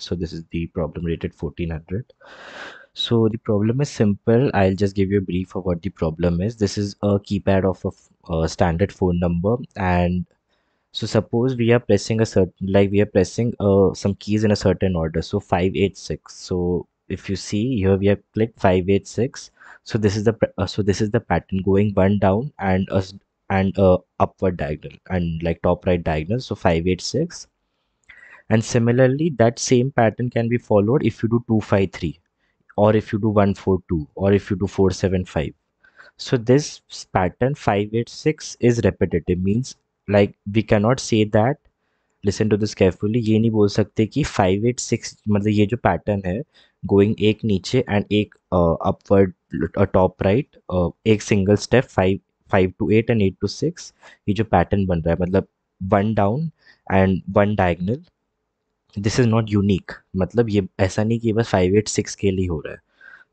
so this is the problem rated 1400 so the problem is simple i'll just give you a brief of what the problem is this is a keypad of a, a standard phone number and so suppose we are pressing a certain like we are pressing uh, some keys in a certain order so 586 so if you see here we have clicked 586 so this is the uh, so this is the pattern going one down and us and a uh, upward diagonal and like top right diagonal so 586 and similarly that same pattern can be followed if you do 253 or if you do 142 or if you do 475 so this pattern 586 is repetitive means like we cannot say that listen to this carefully ये नहीं बोल सकते कि five eight six मतलब ये जो pattern है going एक नीचे एंड एक अपवर्ड टॉप राइट एक single step five five two eight and eight two six ये जो पैटर्न बन रहा है मतलब one down and one diagonal this is not unique मतलब ये ऐसा नहीं कि बस फाइव एट सिक्स के लिए हो रहा है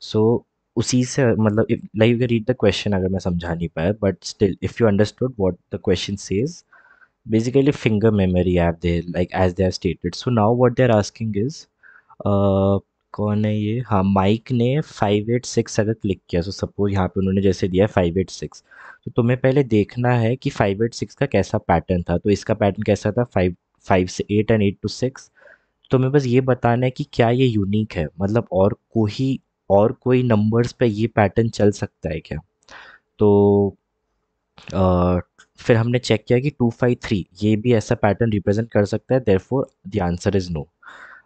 सो so, उसी से मतलब like you read the question अगर मैं समझा नहीं पाया but still if you understood what the question says basically finger memory app they like as they are stated so now what they are asking is कौन है ये हाँ Mike ने फाइव एट सिक्स अगर क्लिक किया so suppose यहाँ पे उन्होंने जैसे दिया फाइव एट सिक्स तो तुम्हें पहले देखना है कि फाइव एट सिक्स का कैसा पैटर्न था तो इसका पैटर्न कैसा था फाइव फाइव से eight and eight two six तो मैं बस ये बताना है कि क्या ये यूनिक है मतलब और कोई और कोई नंबर्स पे ये पैटर्न चल सकता है क्या तो आ, फिर हमने चेक किया कि टू फाइव थ्री ये भी ऐसा पैटर्न रिप्रेजेंट कर सकता है therefore the answer is no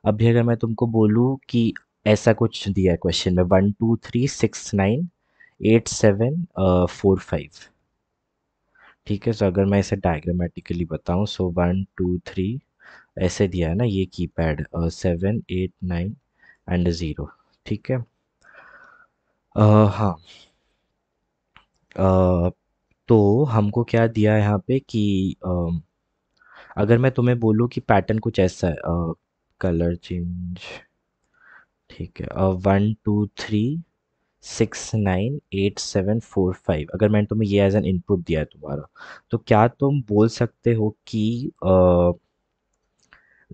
अभी अगर मैं तुमको बोलूँ कि ऐसा कुछ दिया है क्वेश्चन में one two three six nine eight seven four five ठीक है सो अगर मैं इसे डायग्रामेटिकली बताऊँ सो वन टू थ्री ऐसे दिया है ना ये keypad seven eight nine and zero ठीक है uh, हाँ uh, तो हमको क्या दिया है यहाँ पे कि uh, अगर मैं तुम्हें बोलूँ कि पैटर्न कुछ ऐसा है uh, कलर चेंज ठीक है one two three six nine eight seven four five अगर मैंने तुम्हें ये एज एन इनपुट दिया है तुम्हारा तो क्या तुम बोल सकते हो कि uh,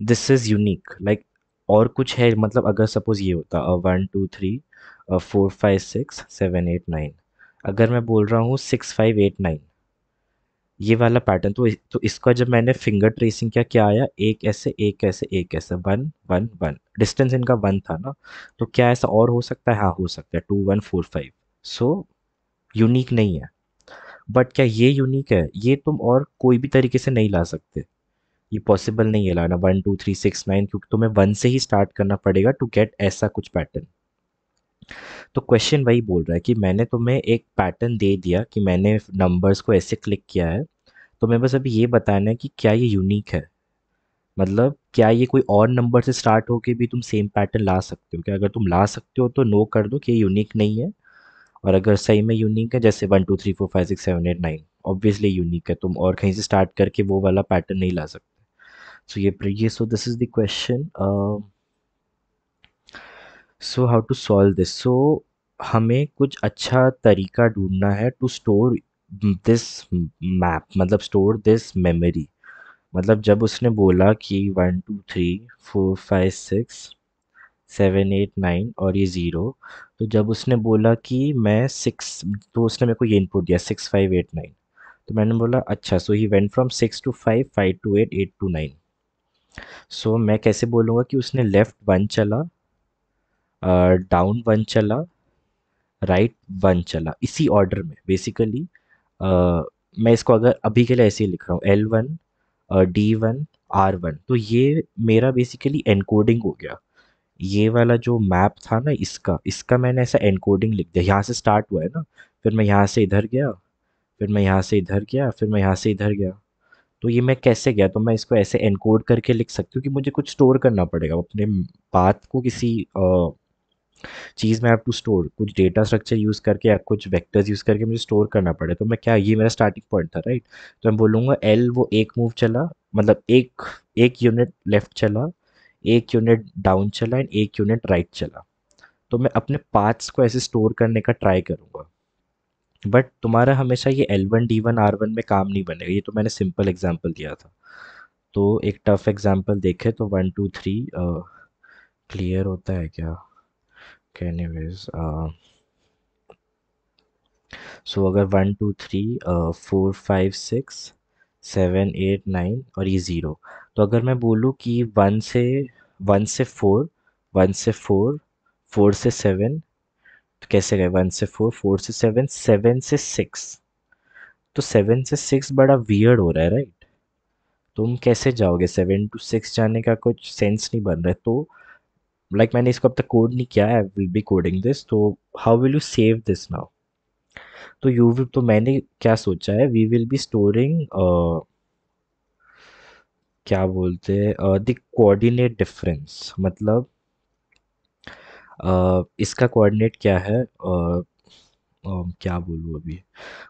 this is unique like और कुछ है मतलब अगर सपोज़ ये होता one two three four five six seven eight nine अगर मैं बोल रहा हूँ सिक्स फाइव एट नाइन ये वाला पैटर्न तो तो इसका जब मैंने फिंगर ट्रेसिंग किया क्या आया एक ऐसे एक ऐसे एक ऐसे वन वन वन डिस्टेंस इनका वन था ना तो क्या ऐसा और हो सकता है हाँ हो सकता है two one four five so unique नहीं है बट क्या ये यूनिक है ये तुम और कोई भी तरीके से नहीं ला सकते ये पॉसिबल नहीं है लाना one two three six nine क्योंकि तुम्हें वन से ही स्टार्ट करना पड़ेगा टू गेट ऐसा कुछ पैटर्न तो क्वेश्चन वही बोल रहा है कि मैंने तुम्हें एक पैटर्न दे दिया कि मैंने नंबर्स को ऐसे क्लिक किया है तो मैं बस अभी ये बताना है कि क्या ये यूनिक है मतलब क्या ये कोई और नंबर से स्टार्ट होके भी तुम सेम पैटर्न ला सकते हो क्या अगर तुम ला सकते हो तो नो कर दो कि ये यूनिक नहीं है और अगर सही में यूनिक है जैसे one two three four five six seven eight nine obviously unique है तुम और कहीं से स्टार्ट करके वो वाला पैटर्न नहीं ला सकते so yeah, yeah so this is the question uh, so how to solve this so हमें कुछ अच्छा तरीका ढूंढना है टू स्टोर दिस मैप मतलब स्टोर दिस मेमोरी मतलब जब उसने बोला कि one two three four five six seven eight nine और ये ज़ीरो तो जब उसने बोला कि मैं सिक्स तो उसने मेरे को ये इनपुट दिया सिक्स फाइव एट नाइन तो मैंने बोला अच्छा so he went from six to five five two eight eight two nine so so, मैं कैसे बोलूँगा कि उसने लेफ़्ट वन चला डाउन वन चला राइट वन चला इसी ऑर्डर में बेसिकली मैं इसको अगर अभी के लिए ऐसे ही लिख रहा हूँ L one D one R one तो ये मेरा बेसिकली एनकोडिंग हो गया ये वाला जो मैप था ना इसका इसका मैंने ऐसा एनकोडिंग लिख दिया यहाँ से स्टार्ट हुआ है ना फिर मैं यहाँ से इधर गया फिर मैं यहाँ से इधर गया फिर मैं यहाँ से इधर गया तो ये मैं कैसे गया तो मैं इसको ऐसे एनकोड करके लिख सकती हूँ कि मुझे कुछ स्टोर करना पड़ेगा अपने बात को किसी आ, चीज़ में हैव टू स्टोर कुछ डेटा स्ट्रक्चर यूज़ करके या कुछ वेक्टर्स यूज़ करके मुझे स्टोर करना पड़े तो मैं क्या ये मेरा स्टार्टिंग पॉइंट था राइट तो मैं बोलूँगा एल वो एक मूव चला मतलब एक एक यूनिट लेफ्ट चला एक यूनिट डाउन चला एंड एक यूनिट राइट चला तो मैं अपने पार्ट्स को ऐसे स्टोर करने का ट्राई करूँगा बट तुम्हारा हमेशा ये L one D one R one में काम नहीं बनेगा ये तो मैंने सिंपल एग्जाम्पल दिया था तो एक टफ एग्जाम्पल देखे तो वन टू थ्री क्लियर होता है क्या कैनी वेज सो अगर one two three four five six seven eight nine और ये ज़ीरो तो अगर मैं बोलूँ कि वन से वन से फोर वन से फोर फोर से सेवन तो कैसे गए वन से फोर फोर से सेवन सेवन से सिक्स तो सेवन से सिक्स बड़ा वियर्ड हो रहा है राइट तुम कैसे जाओगे सेवन टू सिक्स जाने का कुछ सेंस नहीं बन रहा है तो लाइक like मैंने इसको अब तक कोड नहीं किया है I will be coding this तो how will you save this now तो यू विल तो मैंने क्या सोचा है वी विल बी स्टोरिंग क्या बोलते हैं द कोऑर्डिनेट डिफरेंस मतलब इसका कोऑर्डिनेट क्या है आ, क्या बोलूँ अभी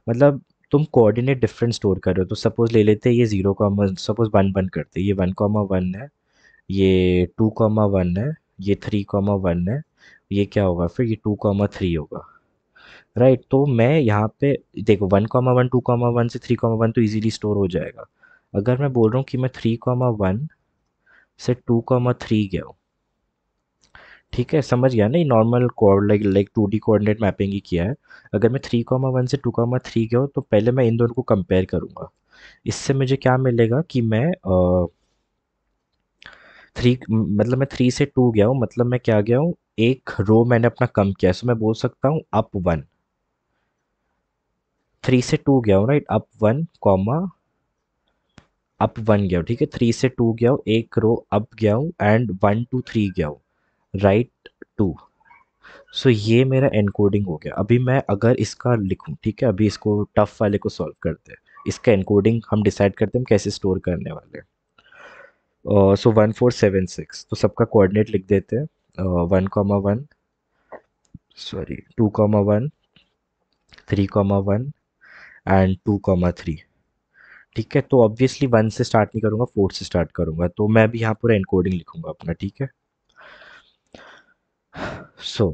मतलब तुम कोऑर्डिनेट डिफरेंट स्टोर कर रहे हो तो सपोज़ ले लेते हैं ये zero comma suppose one one करते ये वन कॉमा वन है ये टू कॉमा वन है ये थ्री कॉमा वन है ये क्या होगा फिर ये टू कॉमा थ्री होगा राइट right, तो मैं यहाँ पे देखो one comma one two comma one से थ्री कॉमा वन तो ईजीली स्टोर हो जाएगा अगर मैं बोल रहा हूँ कि मैं थ्री कॉमा वन से टू कॉमा थ्री गया हूँ ठीक है समझ गया ना ये normal like like two D coordinate mapping ही किया है अगर मैं थ्री कॉमा वन से टू कॉमा थ्री गया तो पहले मैं इन दोनों को कंपेयर करूँगा इससे मुझे क्या मिलेगा कि मैं थ्री मतलब मैं थ्री से टू गया हूँ मतलब मैं क्या गया हूँ एक रो मैंने अपना कम किया सो मैं बोल सकता हूँ अप वन थ्री से टू गया हूँ right up one comma up one गया हूँ ठीक है थ्री से टू गया हूँ एक रो अप गया हूँ एंड वन टू थ्री गया हूँ राइट टू सो ये मेरा एनकोडिंग हो गया अभी मैं अगर इसका लिखूँ ठीक है अभी इसको टफ वाले को सॉल्व करते हैं इसका एनकोडिंग हम डिसाइड करते हैं हम कैसे स्टोर करने वाले so one four seven six तो सबका कोऑर्डिनेट लिख देते हैं one comma one sorry two comma one three comma one and two comma three ठीक है तो ऑब्वियसली वन से स्टार्ट नहीं करूँगा फोर से स्टार्ट करूँगा तो मैं भी यहाँ पूरा एनकोडिंग लिखूँगा अपना ठीक है सो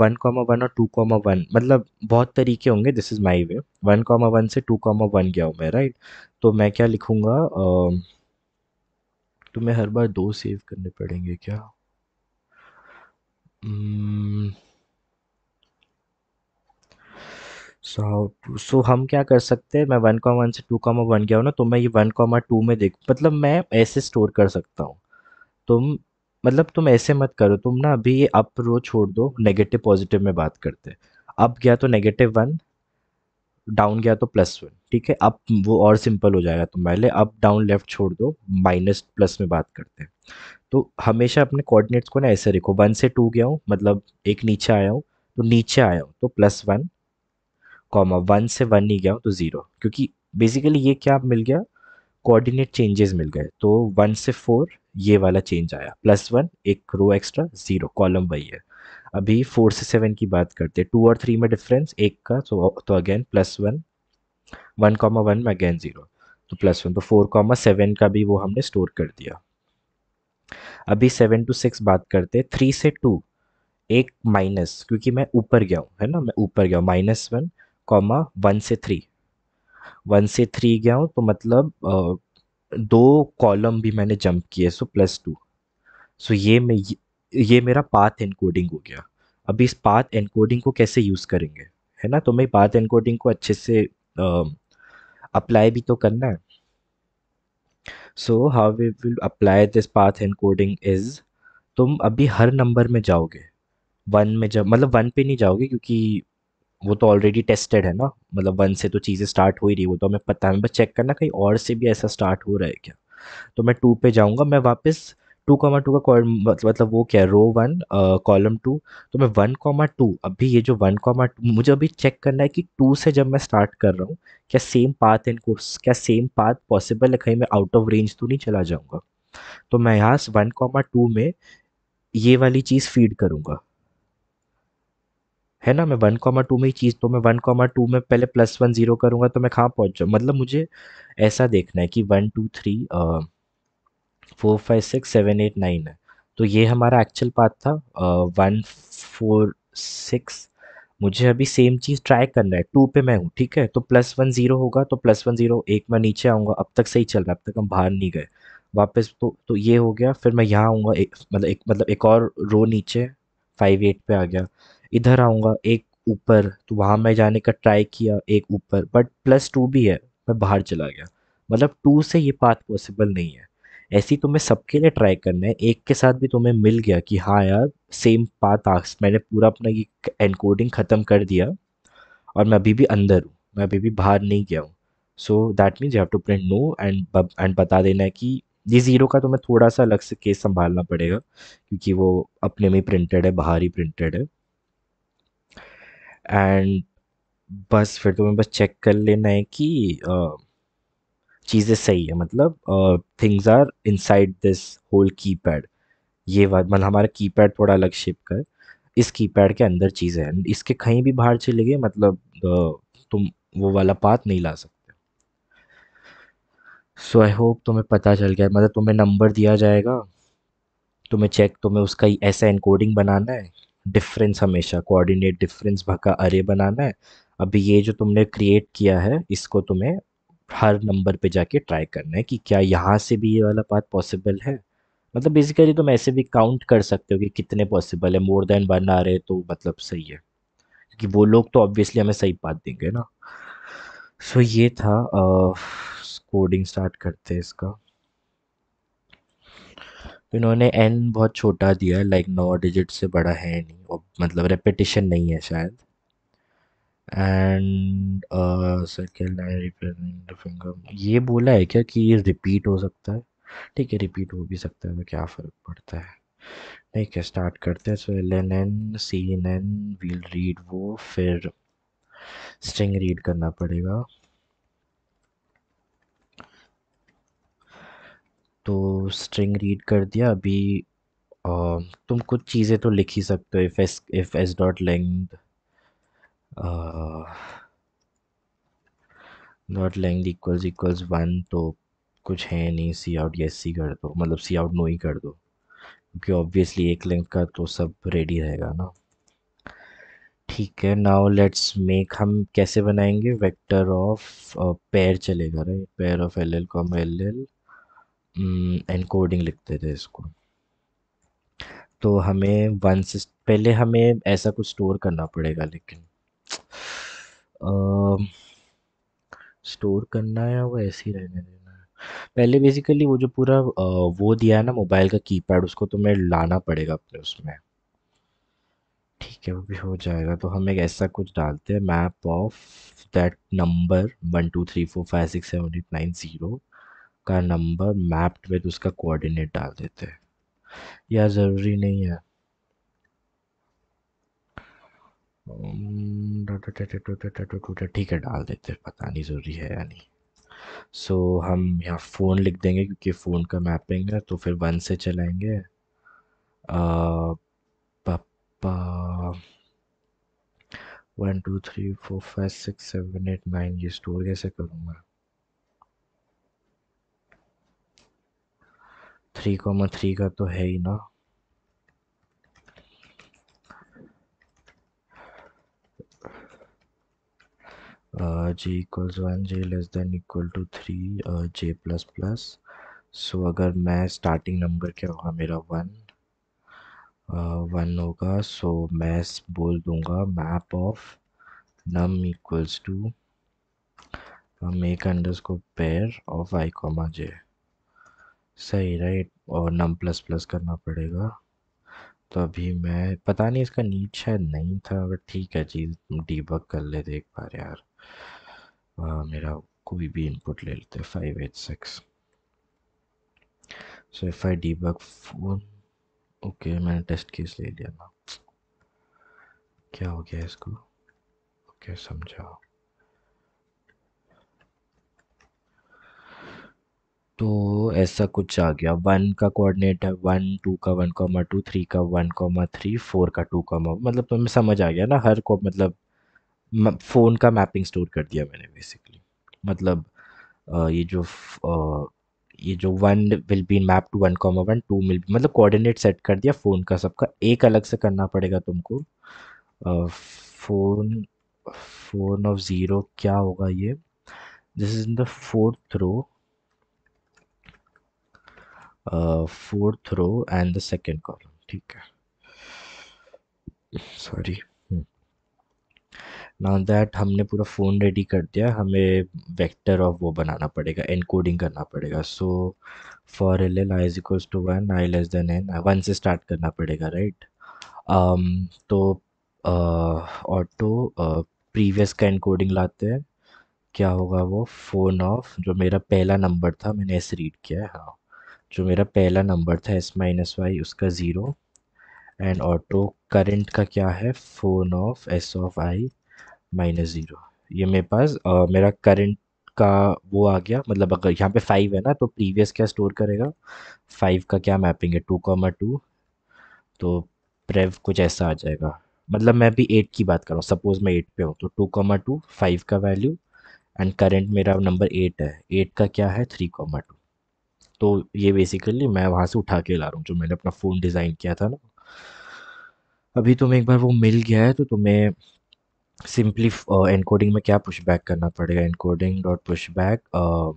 वन कॉमा वन और टू कॉमा वन मतलब बहुत तरीके होंगे this is my way one comma one से टू कॉमा वन गया हूँ मैं राइट तो मैं क्या लिखूंगा uh, तुम्हें हर बार दो सेव करने पड़ेंगे क्या सो so, सो so हम क्या कर सकते हैं मैं वन कॉमा वन से टू कॉमा वन गया हूँ ना तो मैं ये वन कॉमा टू में देख मतलब मैं ऐसे स्टोर कर सकता हूँ तुम मतलब तुम ऐसे मत करो तुम ना अभी ये अप रो छोड़ दो नेगेटिव पॉजिटिव में बात करते अप गया तो नेगेटिव वन डाउन गया तो प्लस वन ठीक है अब वो और सिंपल हो जाएगा तुम पहले अप डाउन लेफ्ट छोड़ दो माइनस प्लस में बात करते हैं तो हमेशा अपने कोऑर्डिनेट्स को ना ऐसे रखो वन से टू गया हूँ मतलब एक नीचे आया हूँ तो नीचे आया हूँ तो प्लस वन कॉमा वन से वन ही गया हूँ तो ज़ीरो क्योंकि बेसिकली ये क्या मिल गया कोऑर्डिनेट चेंजेस मिल गए तो वन से फोर ये वाला चेंज आया प्लस वन एक रो एक्स्ट्रा ज़ीरो कॉलम वही है अभी फोर से सेवन की बात करते हैं टू और थ्री में डिफरेंस एक का तो तो again plus one one comma one में अगेन ज़ीरो तो प्लस वन तो फोर कॉमा सेवन का भी वो हमने स्टोर कर दिया अभी सेवन टू सिक्स बात करते हैं थ्री से टू एक माइनस क्योंकि मैं ऊपर गया हूँ है ना मैं ऊपर गया माइनस वन कॉमा वन से थ्री वन से थ्री गया हूँ तो मतलब दो कॉलम भी मैंने जंप किए सो प्लस टू सो ये मैं ये मेरा पाथ एनकोडिंग हो गया अभी इस पाथ एनकोडिंग को कैसे यूज़ करेंगे है ना तो मैं पाथ एनकोडिंग को अच्छे से अप्लाई भी तो करना है so how we will apply this path encoding is तुम अभी हर नंबर में जाओगे वन में जब मतलब वन पे नहीं जाओगे क्योंकि वो तो ऑलरेडी टेस्टेड है ना मतलब वन से तो चीज़ें स्टार्ट हो ही रही वो तो हमें पता है बस चेक करना कहीं और से भी ऐसा स्टार्ट हो रहा है क्या तो मैं टू पे जाऊँगा मैं वापस टू कॉमा टू का मतलब, मतलब वो क्या है रो वन कॉलम टू तो मैं वन कॉमा टू अभी ये जो वन कॉमा टू मुझे अभी चेक करना है कि टू से जब मैं स्टार्ट कर रहा हूँ क्या सेम पाथ इन कोर्स क्या सेम पाथ पॉसिबल है कहीं मैं आउट ऑफ रेंज तो नहीं चला जाऊँगा तो मैं यहाँ वन कॉमा टू में ये वाली चीज़ फीड करूँगा है ना मैं वन कॉमा टू में ही चीज़ तो मैं वन कॉमा टू में पहले प्लस वन ज़ीरो करूँगा तो मैं कहाँ पहुँच जाऊँ मतलब मुझे ऐसा देखना है कि one two three four five six seven eight nine है तो ये हमारा एक्चुअल पाथ था वन फोर सिक्स मुझे अभी सेम चीज़ ट्राई करना है टू पे मैं हूँ ठीक है तो प्लस वन ज़ीरो होगा तो प्लस वन ज़ीरो एक मैं नीचे आऊँगा अब तक सही चल रहा है अब तक हम बाहर नहीं गए वापस तो तो ये हो गया फिर मैं यहाँ आऊँगा मतलब एक मतलब एक और रो नीचे फाइव एट पे आ गया इधर आऊँगा एक ऊपर तो वहाँ मैं जाने का ट्राई किया एक ऊपर बट प्लस टू भी है मैं बाहर चला गया मतलब टू से ये बात पॉसिबल नहीं है ऐसी तुम्हें तो सबके लिए ट्राई करना है एक के साथ भी तुम्हें मिल गया कि हाँ यार सेम पाथ आक्स मैंने पूरा अपना ये एनकोडिंग ख़त्म कर दिया और मैं अभी भी अंदर हूँ मैं अभी भी बाहर नहीं गया हूँ so that means you have to print no and and बता देना है कि ये ज़ीरो का तुम्हें तो थोड़ा सा अलग से केस संभालना पड़ेगा क्योंकि वो अपने में प्रिंटेड है बाहर ही प्रिंटेड है एंड बस फिर तुम्हें तो बस चेक कर लेना है कि चीज़ें सही है मतलब things are inside this whole keypad ये बात मतलब हमारा कीपैड थोड़ा अलग शेप का है इस कीपैड के अंदर चीज़ें हैं इसके कहीं भी बाहर चले गए मतलब तुम वो वाला पात नहीं ला सकते सो आई होप तुम्हें पता चल गया मतलब तुम्हें नंबर दिया जाएगा तुम्हें चेक तुम्हें उसका ऐसा इनकोडिंग बनाना है डिफरेंस हमेशा कोऑर्डिनेट डिफरेंस का अरे बनाना है अभी ये जो तुमने क्रिएट किया है इसको तुम्हें हर नंबर पे जाके ट्राई करना है कि क्या यहाँ से भी ये वाला पाथ पॉसिबल है मतलब बेसिकली तुम ऐसे भी काउंट कर सकते हो कि कितने पॉसिबल है मोर देन वन आ रहे तो मतलब सही है क्योंकि वो लोग तो ऑब्वियसली हमें सही पाथ देंगे ना सो so, ये था कोडिंग स्टार्ट करते हैं इसका इन्होंने एन बहुत छोटा दिया है लाइक नौ डिजिट से बड़ा है नहीं और मतलब रेपिटेशन नहीं है शायद एंड सर्कल फिंगर ये बोला है क्या कि ये रिपीट हो सकता है ठीक है रिपीट हो भी सकता है तो क्या फ़र्क पड़ता है ठीक है स्टार्ट करते हैं so L N N C N N we'll read वो फिर स्ट्रिंग रीड करना पड़ेगा तो स्ट्रिंग रीड कर दिया अभी तुम कुछ चीज़ें तो लिख ही सकते हो if S if S dot length dot length equals equals one तो कुछ है नहीं सी आउट यस सी कर दो मतलब सी आउट नो ही कर दो क्योंकि ऑब्वियसली एक लेंथ का तो सब रेडी रहेगा ना ठीक है नाउ लेट्स मेक हम कैसे बनाएंगे वेक्टर ऑफ पेयर चलेगा right pair of L L comma L L encoding हम्म, लिखते थे इसको तो हमें वन से पहले हमें ऐसा कुछ स्टोर करना पड़ेगा लेकिन स्टोर करना है वो ऐसे ही रहने देना है पहले बेसिकली वो जो पूरा आ, वो दिया है ना मोबाइल का कीपैड उसको तो मैं लाना पड़ेगा अपने उसमें ठीक है वो भी हो जाएगा तो हम एक ऐसा कुछ डालते हैं map of that number one two three four five six seven eight nine zero का नंबर मैप्ड विद उसका कोऑर्डिनेट डाल देते हैं या ज़रूरी नहीं है ठीक है डाल देते हैं पता नहीं ज़रूरी है या नहीं सो so, हम यहाँ फ़ोन लिख देंगे क्योंकि फ़ोन का मैपिंग है तो फिर वन से चलाएंगे पापा one two three four five six seven eight nine ये स्टोर कैसे करूँगा थ्री कॉमा थ्री का तो है ही ना J equals one J less than equal to three J plus plus so अगर मैं स्टार्टिंग नंबर क्या होगा मेरा वन वन होगा सो मैं बोल दूंगा map of num equals to make underscore pair of I comma J सही राइट और नम प्लस प्लस करना पड़ेगा तो अभी मैं पता नहीं इसका नीट शायद नहीं था बट ठीक है चीज़ डीबक कर लेते एक बार यार आ, मेरा कोई भी इनपुट ले लेते five eight six so if I debug phone okay मैंने टेस्ट केस ले लिया ना क्या हो गया इसको ओके okay, समझाओ तो ऐसा कुछ आ गया वन का कोऑर्डिनेट है वन टू का वन कॉमा टू थ्री का वन कॉमा थ्री फोर का टू कॉमा मतलब तुम्हें समझ आ गया ना हर को मतलब फ़ोन का मैपिंग स्टोर कर दिया मैंने बेसिकली मतलब ये जो ये जो one will be map to one comma one two मिल मतलब कोऑर्डिनेट सेट कर दिया फ़ोन का सबका एक अलग से करना पड़ेगा तुमको फ़ोन फोन ऑफ ज़ीरो क्या होगा ये this is in the fourth row fourth row and the second column ठीक है सॉरी ना दैट हमने पूरा फ़ोन रेडी कर दिया हमें वेक्टर ऑफ वो बनाना पड़ेगा एनकोडिंग करना पड़ेगा so for L L I is equals to one I less than N one से स्टार्ट करना पड़ेगा राइट um, तो ऑटो प्रीवियस का एनकोडिंग लाते हैं क्या होगा वो फ़ोन ऑफ जो मेरा पहला नंबर था मैंने ऐसे रीड किया है हाँ जो मेरा पहला नंबर था एस माइनस वाई उसका ज़ीरो एंड ऑटो करंट का क्या है phone of S of I minus zero ये मेरे पास आ, मेरा करंट का वो आ गया मतलब अगर यहाँ पे फाइव है ना तो प्रीवियस क्या स्टोर करेगा फाइव का क्या मैपिंग है टू कॉमा टू तो प्रेव कुछ ऐसा आ जाएगा मतलब मैं भी एट की बात कर रहा हूँ सपोज़ मैं एट पे हूँ तो टू कॉमा टू फाइव का वैल्यू एंड करंट मेरा नंबर एट है एट का क्या है थ्री कॉमा टू तो ये बेसिकली मैं वहाँ से उठा के ला रहा हूँ जो मैंने अपना फ़ोन डिज़ाइन किया था ना अभी तुम्हें एक बार वो मिल गया है तो तुम्हें सिंपली एनकोडिंग में क्या पुशबैक करना पड़ेगा encoding dot push back back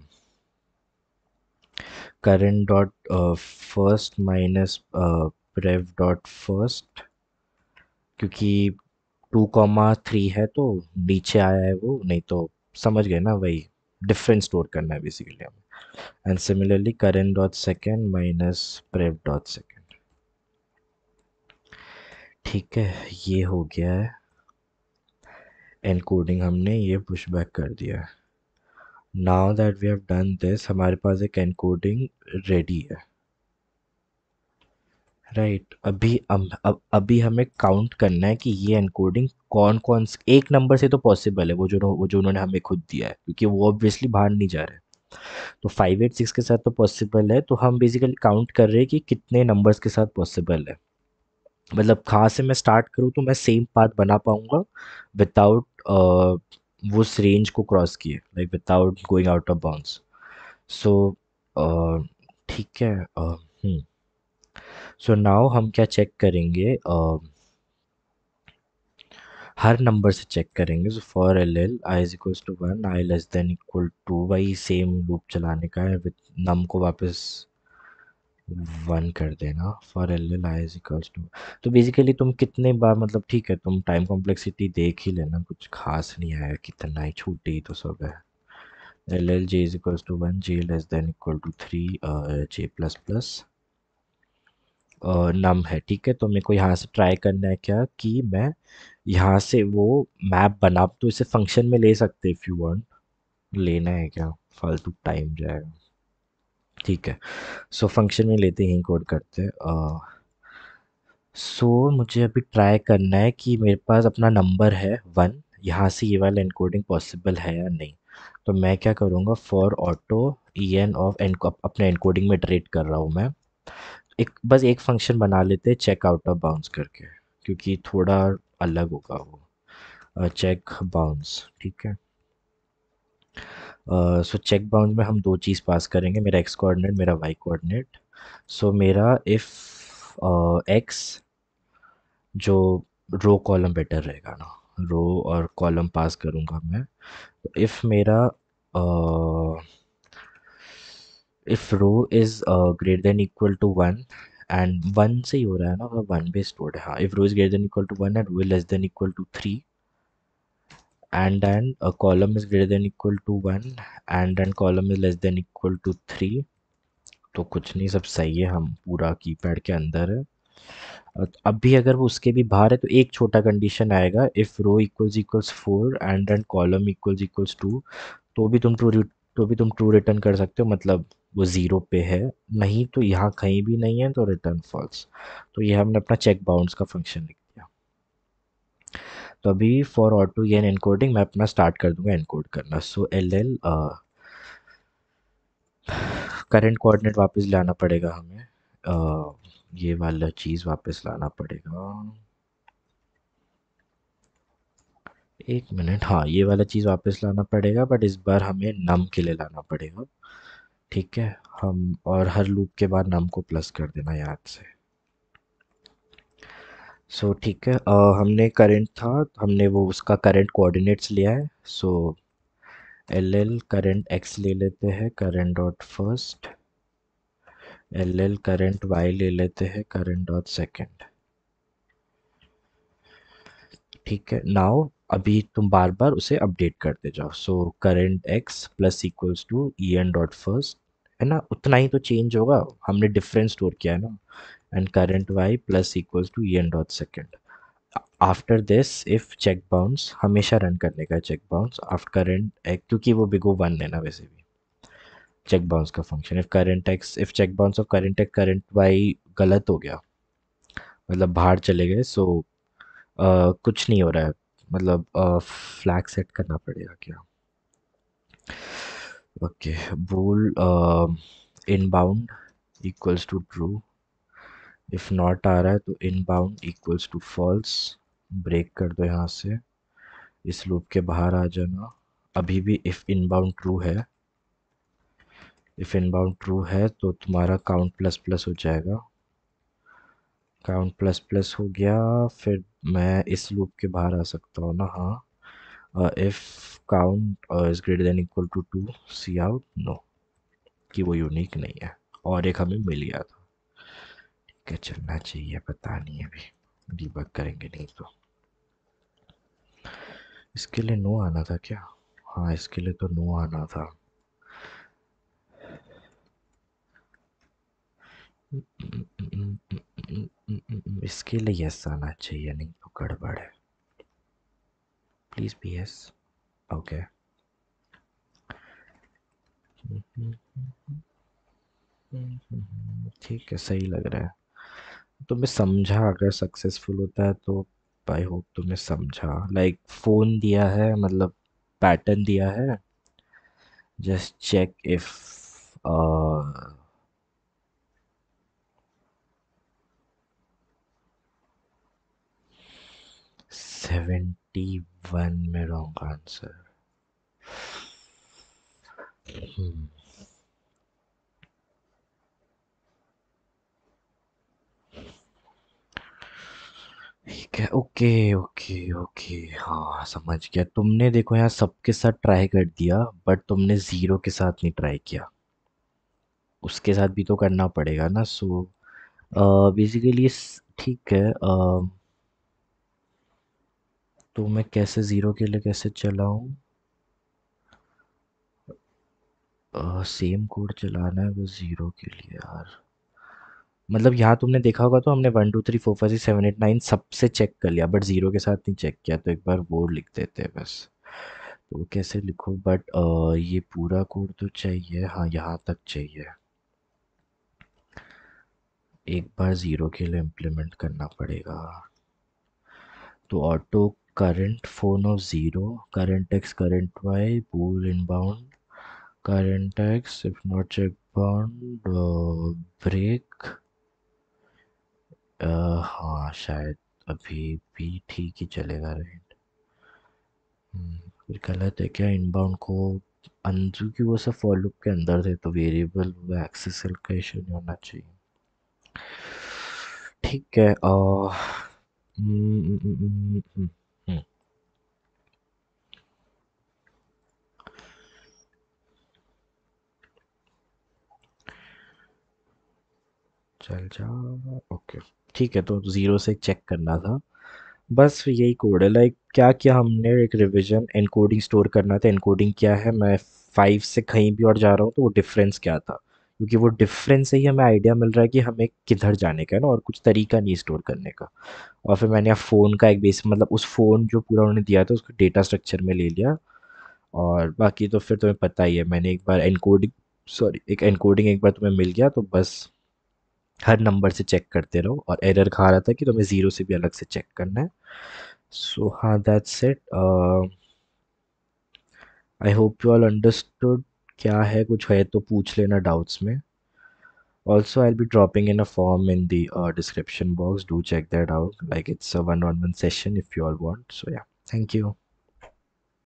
current dot first minus prev dot first क्योंकि टू कॉमा थ्री है तो नीचे आया है वो नहीं तो समझ गए ना वही डिफरेंस स्टोर करना है बेसिकली हमें and similarly current dot second minus prep dot second ठीक है ये हो गया है एनकोडिंग हमने ये पुश कर दिया now that we have done this हमारे पास एक एनकोडिंग रेडी है राइट right. अभी अब अभी हमें काउंट करना है कि ये एनकोडिंग कौन कौन एक नंबर से तो पॉसिबल है वो जो वो जो उन्होंने हमें खुद दिया है क्योंकि वो ऑब्वियसली बाहर नहीं जा रहे तो फाइव एट सिक्स के साथ तो पॉसिबल है तो हम बेसिकली काउंट कर रहे हैं कि कितने नंबर्स के साथ पॉसिबल है मतलब कहाँ से मैं स्टार्ट करूँ तो मैं सेम पाथ बना पाऊँगा विदाउट uh, वो उस रेंज को क्रॉस किए like without going out of bounds so ठीक है so uh, now hmm. so हम क्या चेक करेंगे uh, हर नंबर से चेक करेंगे so for L L I is equals to one I less than equal to वही सेम लूप चलाने का है विद नम को वापस वन कर देना for L L I is equals to तो बेसिकली तुम कितने बार मतलब ठीक है तुम टाइम कॉम्प्लेक्सिटी देख ही लेना कुछ खास नहीं आया कितना ही छूटी तो सब है L L J is equals to one J less than equal to three J plus plus num है ठीक है तो मेरे को यहाँ से ट्राई करना है क्या कि मैं यहाँ से वो मैप बना तो इसे फंक्शन में ले सकते इफ़ यू वांट लेना है क्या फालतू टाइम जाएगा ठीक है सो so, फंक्शन में लेते हैं कोड करते हैं सो so, मुझे अभी ट्राई करना है कि मेरे पास अपना नंबर है वन यहाँ से ये वाला एनकोडिंग पॉसिबल है या नहीं तो मैं क्या करूँगा for auto E N of N अपने एनकोडिंग में ट्रेड कर रहा हूँ मैं एक बस एक फंक्शन बना लेते हैं चेक आउट ऑफ बाउंस करके क्योंकि थोड़ा अलग होगा वो चेक बाउंस ठीक है सो चेक बाउंस में हम दो चीज़ पास करेंगे मेरा एक्स कोऑर्डिनेट मेरा वाई कोऑर्डिनेट सो मेरा इफ़ एक्स uh, जो रो कॉलम बेटर रहेगा ना रो और कॉलम पास करूँगा मैं तो इफ़ मेरा uh, if row is greater than equal to one and one से ही हो रहा है ना वन बेस्ड वर्ड है हाँ if row is greater than equal to one and row is less than equal to three and and column is greater than equal to one and and column is less than equal to three तो कुछ नहीं सब सही है हम पूरा की pad के अंदर अब भी अगर वो उसके भी बाहर है तो एक छोटा कंडीशन आएगा if row equals equals four and and column equals equals to तो भी तुम ट्रू तो भी तुम ट्रू रिटर्न कर सकते हो मतलब वो ज़ीरो पे है नहीं तो यहाँ कहीं भी नहीं है तो रिटर्न फॉल्स तो ये हमने अपना चेक बाउंस का फंक्शन लिख दिया तो अभी फॉर ऑटो गेन एनकोडिंग मैं अपना स्टार्ट कर दूंगा एनकोड करना so L L current coordinate वापस लाना पड़ेगा हमें uh, ये वाला चीज़ वापस लाना पड़ेगा एक मिनट हाँ ये वाला चीज़ वापस लाना पड़ेगा बट इस बार हमें नम के लिए लाना पड़ेगा ठीक है हम और हर लूप के बाद नम को प्लस कर देना याद से सो so, ठीक है आ, हमने करंट था हमने वो उसका करंट कोऑर्डिनेट्स लिया है so L L current x ले लेते हैं current dot first L L current y ले लेते हैं करंट डॉट सेकेंड ठीक है नाउ अभी तुम बार बार उसे अपडेट करते जाओ so current x plus equals to E N dot first है ना उतना ही तो चेंज होगा हमने डिफरेंस स्टोर किया है ना and current y plus equals to E N dot second after this if check bounce हमेशा रन करने का चेक बाउंस आफ्टर करेंट एक क्योंकि वो बिगो वन है ना वैसे भी चेक बाउंस का function if current x if check bounce of current x current y गलत हो गया मतलब बाहर चले गए सो so, uh, कुछ नहीं हो रहा है मतलब फ्लैग uh, सेट करना पड़ेगा क्या ओके बोल uh, inbound equals to if not आ रहा है तो inbound equals to false break कर दो यहाँ से इस लूप के बाहर आ जाना अभी भी इफ़ इनबाउंड ट्रू है इफ़ इनबाउंड ट्रू है तो तुम्हारा काउंट प्लस प्लस हो जाएगा काउंट प्लस प्लस हो गया फिर मैं इस लूप के बाहर आ सकता हूँ ना हाँ uh, if count uh, is greater than equal to two see out no कि वो यूनिक नहीं है और एक हमें मिल गया था ठीक है चलना चाहिए पता नहीं अभी डीबग करेंगे नहीं तो इसके लिए नो आना था क्या हाँ इसके लिए तो नो आना था इसके लिए यस आना चाहिए नहीं तो गड़बड़ है please be yes Okay. ठीक है सही लग रहा है तुम्हें समझा अगर सक्सेसफुल होता है तो आई होप तुम्हें समझा लाइक like, फ़ोन दिया है मतलब पैटर्न दिया है just check if seventy one में रॉन्ग आंसर ठीक है ओके ओके ओके हाँ समझ गया तुमने देखो यहाँ सबके साथ ट्राई कर दिया बट तुमने ज़ीरो के साथ नहीं ट्राई किया उसके साथ भी तो करना पड़ेगा ना सो बेसिकली ठीक है आ, तो मैं कैसे ज़ीरो के लिए कैसे चलाऊँ सेम कोड चलाना है बस ज़ीरो के लिए यार मतलब यहाँ तुमने देखा होगा तो हमने one two three four five six seven eight nine सबसे चेक कर लिया बट ज़ीरो के साथ नहीं चेक किया तो एक बार वो लिख देते हैं बस तो कैसे लिखो बट ये पूरा कोड तो चाहिए हाँ यहाँ तक चाहिए एक बार ज़ीरो के लिए इम्प्लीमेंट करना पड़ेगा तो auto current 4 now zero current x current y bool inbound current x if not check bound uh, break uh, हाँ शायद अभी भी ठीक ही चलेगा राइट hmm, फिर गलत है क्या इनबाउंड को अंदर की वो सब फॉलोअप के अंदर थे तो वेरिएबल एक्सेस का इशू नहीं होना चाहिए ठीक है आ, न, न, न, चल जा ओके ठीक है तो ज़ीरो से चेक करना था बस यही कोड है लाइक क्या क्या हमने एक रिवीजन इनकोडिंग स्टोर करना था इनकोडिंग क्या है मैं फाइव से कहीं भी और जा रहा हूँ तो वो डिफरेंस क्या था क्योंकि वो डिफरेंस से ही हमें आइडिया मिल रहा है कि हमें किधर जाने का है ना और कुछ तरीका नहीं स्टोर करने का और फिर मैंने फ़ोन का एक बेस मतलब उस फ़ोन जो पूरा उन्होंने दिया था उसको डेटा स्ट्रक्चर में ले लिया और बाकी तो फिर तुम्हें पता ही है मैंने एक बार इनकोडिंग सॉरी एक इनकोडिंग एक बार तुम्हें मिल गया तो बस हर नंबर से चेक करते रहो और एरर खा रहा था कि तुम्हें ज़ीरो से भी अलग से चेक करना है सो हाँ that set I hope you all understood क्या है कुछ है तो पूछ लेना डाउट्स में also I be dropping in a form in the description box do check that out like it's one on one session if you all want so yeah thank you